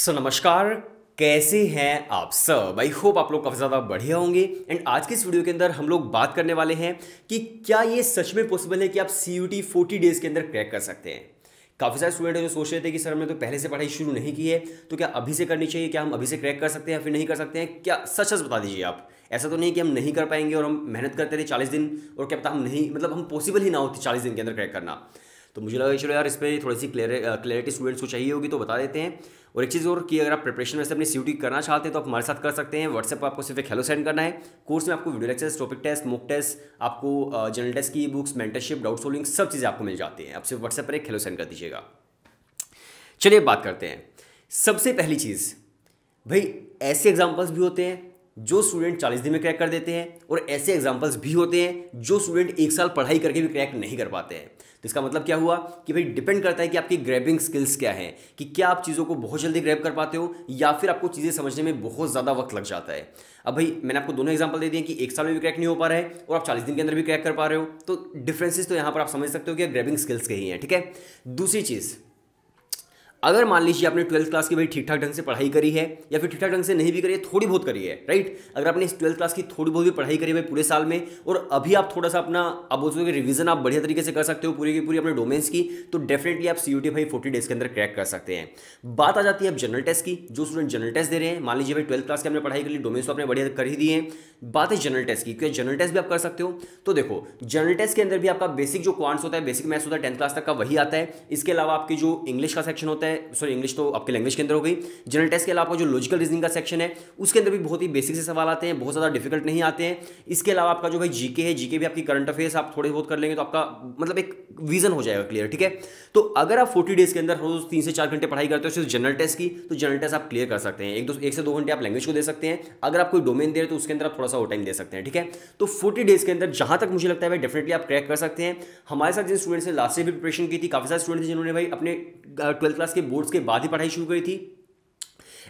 सो so, नमस्कार कैसे हैं आप सब आई होप आप लोग काफ़ी ज़्यादा बढ़िया होंगे एंड आज की इस वीडियो के अंदर हम लोग बात करने वाले हैं कि क्या ये सच में पॉसिबल है कि आप C U T forty days के अंदर क्रैक कर सकते हैं काफ़ी सारे स्टूडेंट हैं जो सोच रहे थे कि सर हमने तो पहले से पढ़ाई शुरू नहीं की है तो क्या अभी से करनी चाहिए क्या हम अभी से क्रैक कर सकते हैं या फिर नहीं कर सकते हैं क्या सच सच बता दीजिए आप ऐसा तो नहीं कि हम नहीं कर पाएंगे और हम मेहनत करते रहे चालीस दिन और क्या पता हम नहीं मतलब हम पॉसिबल ही ना होती चालीस दिन के अंदर क्रैक करना तो मुझे लगा चलो यार इस पर थोड़ी सी क्लियरिटी स्टूडेंट्स को चाहिए होगी तो बता देते हैं और एक चीज़ और कि अगर आप प्रिपरेशन में अपनी सी करना चाहते हैं तो आप हमारे साथ कर सकते हैं व्हाट्सएप पर आपको सिर्फ एक हेलो सेंड करना है कोर्स में आपको video lectures topic test mock test आपको जनरल टेस्ट की बुक्स मेंटरशिप डाउट सोल्विंग सब चीज़ें आपको मिल जाती हैं आप सिर्फ व्हाट्सएप पर एक हेलो सेंड कर दीजिएगा चलिए बात करते हैं सबसे पहली चीज़ भाई ऐसे एग्जाम्पल्स भी होते हैं जो स्टूडेंट चालीस दिन में क्रैक कर देते हैं और ऐसे एग्जाम्पल्स भी होते हैं जो स्टूडेंट एक साल पढ़ाई करके भी क्रैक नहीं कर पाते हैं तो इसका मतलब क्या हुआ कि भाई डिपेंड करता है कि आपकी ग्रैबिंग स्किल्स क्या है कि क्या आप चीज़ों को बहुत जल्दी ग्रैब कर पाते हो या फिर आपको चीज़ें समझने में बहुत ज़्यादा वक्त लग जाता है अब भाई मैंने आपको दोनों एग्जाम्पल दे दिए कि एक साल में भी क्रैक नहीं हो पा रहा है और आप चालीस दिन के अंदर भी क्रैक कर पा रहे हो तो डिफ्रेंसिस तो यहाँ पर आप समझ सकते हो कि ग्रैबिंग स्किल्स के ही हैं ठीक है दूसरी चीज़ अगर मान लीजिए आपने ट्वेल्थ क्लास की भाई ठीक ठाक ढंग से पढ़ाई करी है या फिर ठीक ठाक ढंग से नहीं भी करी है थोड़ी बहुत करी है राइट अगर आपने इस ट्वेल्थ क्लास की थोड़ी बहुत भी पढ़ाई करी है भाई पूरे साल में और अभी आप थोड़ा सा अपना आप बोल सकते हो रिवीजन आप बढ़िया तरीके से कर सकते हो पूरी की पूरी अपने डोमेन्स की तो डेफिनेटली आप सी भाई फोर्टी डेज के अंदर क्रैक कर सकते हैं बात आ जाती है अब जनरल टेस्ट की जो स्टूडेंट जनरल टेस्ट दे रहे हैं मान लीजिए भाई ट्वेल्थ क्लास की अपने पढ़ाई कर ली डोमेन्स तो आपने बढ़िया कर ही दिए बात है जनरल टेस्ट की क्योंकि जनरल टेस्ट भी आप कर सकते हो तो देखो जनरल टेस्ट के अंदर भी आपका बेसिक जो क्वांट्स होता है बेसिक मैथ्स होता है टेंथ क्लास तक का वही आता है इसके अलावा आपकी जो इंग्लिश का सेक्शन होता है है सॉरी इंग्लिश तो आपके लैंग्वेज के अंदर हो गई जनरल टेस्ट के अलावा जो लॉजिकल रीजनिंग का सेक्शन है उसके अंदर भी बहुत ही बेसिक से सवाल आते हैं बहुत ज़्यादा डिफिकल्ट नहीं आते हैं इसके अलावा आपका जो भाई जीके है जीके भी आपकी करंट अफेयर्स आप थोड़े बहुत कर लेंगे तो आपका मतलब एक विजन हो जाएगा क्लियर ठीक है तो अगर आप फोर्टी डेज के अंदर रोज तीन से चार घंटे पढ़ाई करते हो सिर्फ जनरल टेस्ट की तो जनरल टेस्ट आप क्लियर कर सकते हैं एक दो एक से दो घंटे आप लैंग्वेज को दे सकते हैं अगर आप कोई डोमेन दे रहे तो उसके अंदर आप थोड़ा सा वो टाइम दे सकते हैं ठीक है तो फोर्टी डेज के अंदर जहां तक मुझे लगता है भाई डेफिनेटली आप क्रैक कर सकते हैं हमारे साथ जिन स्टूडेंट्स ने लास्ट से भी प्रिपरेशन की थी काफी सारे स्टूडेंट्स जिन्होंने भाई अपने ट्वेल्थ क्लास के बोर्ड्स के बाद ही पढ़ाई शुरू करी थी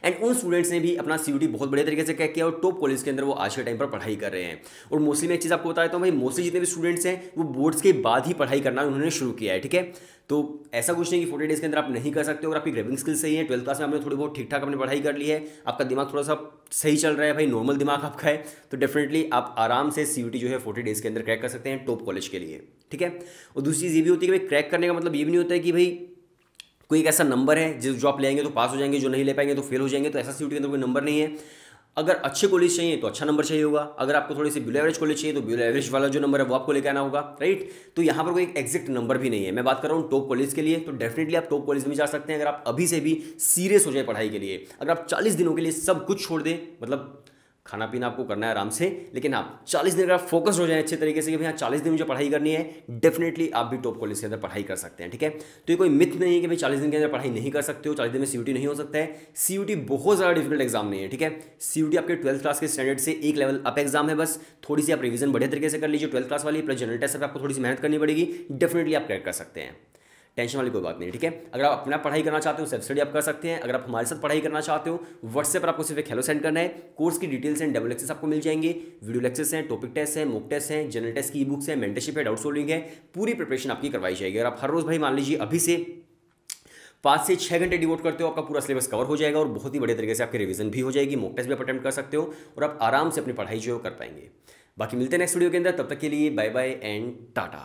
एंड उन स्टूडेंट्स ने भी अपना सी बहुत बढ़िया तरीके से कह किया और टॉप कॉलेज के अंदर वो आज के टाइम पर पढ़ाई कर रहे हैं और मोस्टली मैं एक चीज़ आपको बता देता हूँ भाई मोस्टली जितने भी स्टूडेंट्स हैं वो बोर्ड्स के बाद ही पढ़ाई करना उन्होंने शुरू किया है ठीक है तो ऐसा कुछ नहीं कि फोर्टी डेज के अंदर आप नहीं कर सकते और आपकी ग्रेविंग स्किल सही है ट्वेल्थ क्लास में आपने थोड़ी बहुत ठीक ठाक अपनी पढ़ाई कर ली है आपका दिमाग थोड़ा सा सही चल रहा है भाई नॉर्मल दिमाग आपका है तो डेफिनेटली आप आराम से सी जो है फोर्टी डेज के अंदर क्रैक कर सकते हैं टॉप कॉलेज के लिए ठीक है और दूसरी चीज़ ये भी होती है कि भाई क्रैक करने का मतलब ये भी नहीं होता है कि भाई कोई एक ऐसा नंबर है जिस जॉब लेंगे तो पास हो जाएंगे जो नहीं ले पाएंगे तो फेल हो जाएंगे तो ऐसा सीट के अंदर कोई नंबर नहीं है अगर अच्छे कॉलेज चाहिए तो अच्छा नंबर चाहिए होगा अगर आपको थोड़ी सी बिलो एवरेज कॉलेज चाहिए तो बिलो एवरेज वाला जो नंबर है वो आपको लेकर आना होगा राइट तो यहाँ पर कोई एक एग्जैक्ट नंबर भी नहीं है मैं बात कर रहा हूँ टॉप कॉलेज के लिए तो डेफिनेटली आप टॉप कॉलेज में जा सकते हैं अगर आप अभी से भी सीरियस हो जाए पढ़ाई के लिए अगर आप चालीस दिनों के लिए सब कुछ छोड़ दें मतलब खाना पीना आपको करना है आराम से लेकिन आप 40 दिन अगर आप फोकस हो जाए अच्छे तरीके से कि भैया चालीस दिन मुझे पढ़ाई करनी है डेफिनेटली आप भी टॉप कॉलेज के अंदर पढ़ाई कर सकते हैं ठीक है तो ये कोई मिथ नहीं है कि भाई चालीस दिन के अंदर पढ़ाई नहीं कर सकते हो चालीस दिन में सी नहीं हो सकता है सी बहुत ज़्यादा डिफिकल्ट एग्जाम नहीं है ठीक है सी आपके ट्वेल्थ क्लास के स्टैंडर्ड से एक लेवल अप एग्जाम है बस थोड़ी सी आप रिविजन बढ़िया तरीके से कर लीजिए ट्वेल्थ क्लास वाली प्लस जनरल टेस्ट पर आपको थोड़ी सी मेहनत करनी पड़ेगी डेफिनेटली आप क्रैक कर सकते हैं टेंशन वाली कोई बात नहीं ठीक है अगर आप अपना पढ़ाई करना चाहते हो सेल्फ स्टडी आप कर सकते हैं अगर आप हमारे साथ पढ़ाई करना चाहते हो व्हाट्सएप पर आपको सिर्फ एक हेलो सेंड करना है कोर्स की डिटेल्स एंड डबल एक्सेस आपको मिल जाएंगे वीडियो लेक्चर्स हैं टॉपिक टेस्ट हैं मोक टेस्ट हैं जनरल टेस्ट की ई बुक्स हैं मेंटरशिप है डाउट सोल्विंग है पूरी प्रिपरेशन आपकी करवाई जाएगी अगर आप हर रोज़ भाई मान लीजिए अभी से पाँच से छः घंटे डिवोट करते हो आपका पूरा सिलेबस कवर हो जाएगा और बहुत ही बड़े तरीके से आपकी रिवीजन भी हो जाएगी मोक टेस्ट भी आप अटैम्प्ट कर सकते हो और आप आराम से अपनी पढ़ाई जो कर पाएंगे बाकी मिलते हैं नेक्स्ट वीडियो के अंदर तब तक के लिए बाय बाय एंड टाटा